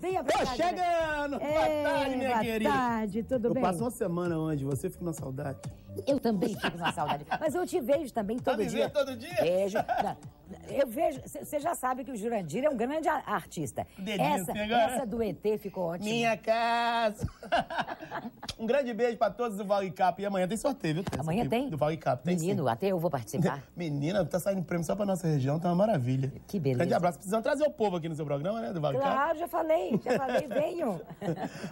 Venha pra Tô né? chegando! Boa é, tarde, minha boa querida. Boa tarde, tudo eu bem? Eu passo uma semana onde você fica na saudade. Eu também fico na saudade. Mas eu te vejo também todo tá dia. todo dia? Vejo. Eu vejo. Você já sabe que o Jurandir é um grande artista. Dedinho, essa, né? essa do ET ficou ótima. Minha casa! Um grande beijo pra todos do Val Cap. E amanhã tem sorteio, viu? Tem amanhã tem? Do Val Cap. Tem Menino, sim. até eu vou participar. Menina, tá saindo prêmio só pra nossa região, tá uma maravilha. Que beleza. Grande abraço. Precisamos trazer o povo aqui no seu programa, né, do Val Claro, Cap. já falei, já falei, venham.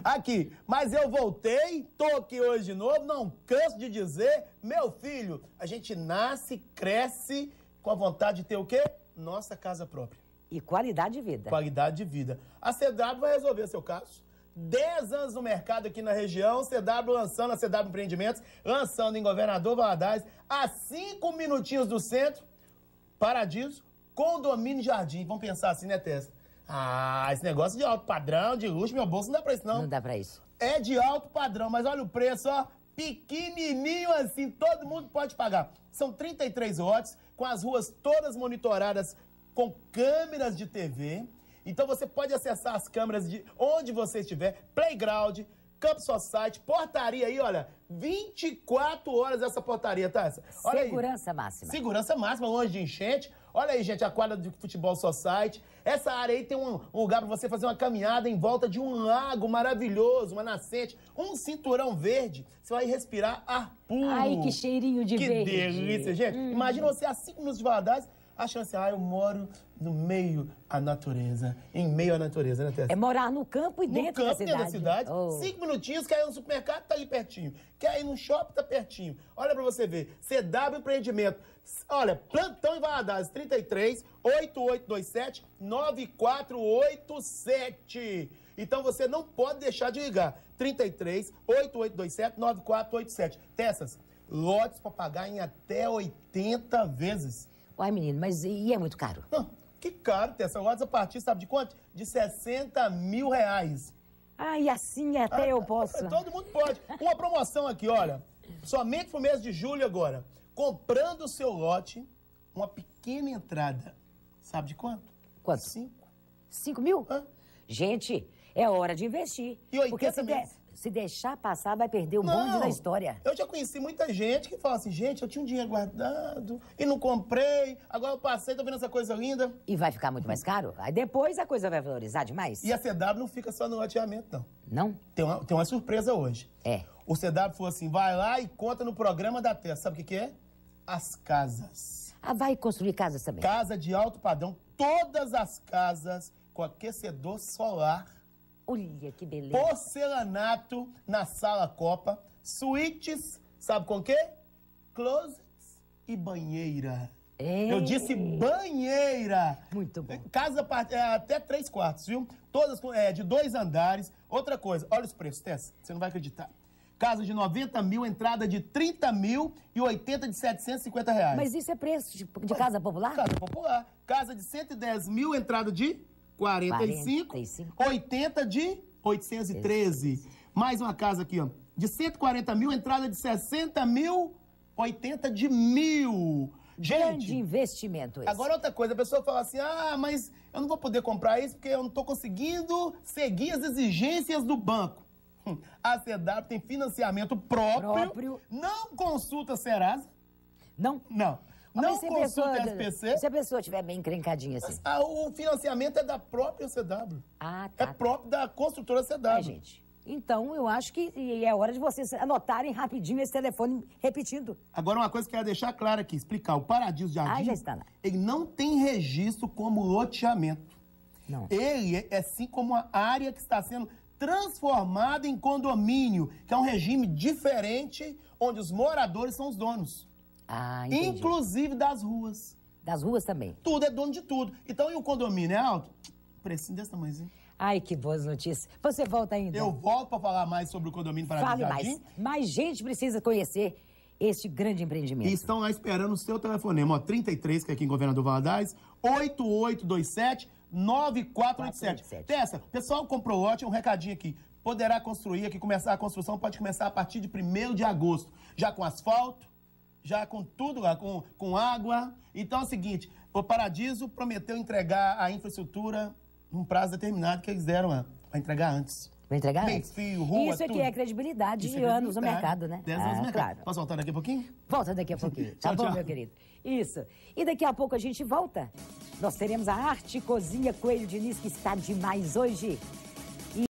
aqui, mas eu voltei, tô aqui hoje de novo, não canso de dizer, meu filho, a gente nasce, cresce com a vontade de ter o quê? Nossa casa própria. E qualidade de vida. Qualidade de vida. A CEDAB vai resolver seu caso. 10 anos no mercado aqui na região, CW lançando, a CW Empreendimentos, lançando em Governador Valadares, a 5 minutinhos do centro, Paradiso, Condomínio Jardim. Vamos pensar assim, né, Tessa? Ah, esse negócio de alto padrão, de luxo, meu bolso não dá pra isso, não. Não dá pra isso. É de alto padrão, mas olha o preço, ó, pequenininho assim, todo mundo pode pagar. São 33 lotes, com as ruas todas monitoradas com câmeras de TV, então você pode acessar as câmeras de onde você estiver, Playground, Camp Society, portaria aí, olha, 24 horas essa portaria, tá? Olha Segurança aí. máxima. Segurança máxima, longe de enchente. Olha aí, gente, a quadra do Futebol Society. Essa área aí tem um, um lugar para você fazer uma caminhada em volta de um lago maravilhoso, uma nascente, um cinturão verde. Você vai respirar ar puro. Ai, que cheirinho de que verde. Que delícia, gente. Hum. Imagina você a 5 minutos de Valadares a chance, é, ah, eu moro no meio à natureza, em meio à natureza, né, Tessa? É morar no campo e no dentro campo, da cidade. No campo, dentro da cidade. Oh. Cinco minutinhos, quer ir no supermercado, tá ali pertinho. Quer ir no shopping, tá pertinho. Olha pra você ver, CW Empreendimento. Olha, plantão em Valadares, 33 8827 9487. Então você não pode deixar de ligar. 33 8827 9487. Tessas, lotes pra pagar em até 80 vezes. Uai, menino, mas e é muito caro? Não, que caro, essa Watts a partir, sabe de quanto? De 60 mil reais. Ah, e assim até ah, eu é, posso. Todo mundo pode. Uma promoção aqui, olha. Somente pro mês de julho agora. Comprando o seu lote, uma pequena entrada. Sabe de quanto? Quanto? Cinco. Cinco mil? Hã? Gente, é hora de investir. E 80 porque se der, se deixar passar, vai perder o não, bonde da história. Eu já conheci muita gente que fala assim, gente, eu tinha um dinheiro guardado e não comprei, agora eu passei, tô vendo essa coisa linda. E vai ficar muito mais caro? Aí depois a coisa vai valorizar demais. E a CW não fica só no ateamento, não. Não? Tem uma, tem uma surpresa hoje. É. O CW falou assim, vai lá e conta no programa da Terra. Sabe o que que é? As casas. Ah, vai construir casas também? Casa de alto padrão. Todas as casas com aquecedor solar Olha que beleza. Porcelanato na sala Copa. Suítes, sabe com o quê? Closets e banheira. Ei. Eu disse banheira. Muito bom. Casa é, até três quartos, viu? Todas é, de dois andares. Outra coisa, olha os preços, Tessa. Você não vai acreditar. Casa de 90 mil, entrada de 30 mil e 80 de 750 reais. Mas isso é preço de, de casa popular? Casa popular. Casa de 110 mil, entrada de 45, 45. 80 de 813. Mais uma casa aqui, ó. De 140 mil, entrada de 60 mil, 80 de mil. Gente, grande investimento esse. Agora outra coisa, a pessoa fala assim: "Ah, mas eu não vou poder comprar isso porque eu não estou conseguindo seguir as exigências do banco". Hum, a CEDAP tem financiamento próprio, próprio. não consulta Serasa. Não? Não não consulte pessoa, SPC. Se a pessoa estiver bem encrencadinha assim. A, o financiamento é da própria CW. Ah, tá. É tá. próprio da construtora CW. Ai, gente. Então, eu acho que e é hora de vocês anotarem rapidinho esse telefone, repetindo. Agora, uma coisa que eu quero deixar clara aqui, explicar. O Paradiso Jardim, ah, já está lá. ele não tem registro como loteamento. Não. Ele é, é sim como a área que está sendo transformada em condomínio, que é um regime diferente, onde os moradores são os donos. Ah, entendi. Inclusive das ruas. Das ruas também. Tudo, é dono de tudo. Então, e o condomínio é alto? Precinho desse tamanhozinho. Ai, que boas notícias. Você volta ainda. Eu volto para falar mais sobre o condomínio Paraná Fale mais. Mais gente precisa conhecer este grande empreendimento. E estão lá esperando o seu telefonema, ó, 33, que é aqui em Governador Valadares, 8827 9487. Tessa, pessoal comprou lote, um recadinho aqui. Poderá construir aqui, começar a construção, pode começar a partir de 1 de agosto. Já com asfalto, já com tudo lá, com, com água. Então é o seguinte, o Paradiso prometeu entregar a infraestrutura num prazo determinado que eles deram lá, né, para entregar antes. Vai entregar Bem, antes? Fio, rua, Isso aqui é é tudo. é credibilidade Isso de é anos no é. mercado, né? dez anos ah, no mercado. Claro. Posso voltar daqui a pouquinho? Volta daqui a pouquinho. Tá tchau, tá bom, tchau. meu querido. Isso. E daqui a pouco a gente volta. Nós teremos a Arte Cozinha Coelho Diniz, que está demais hoje.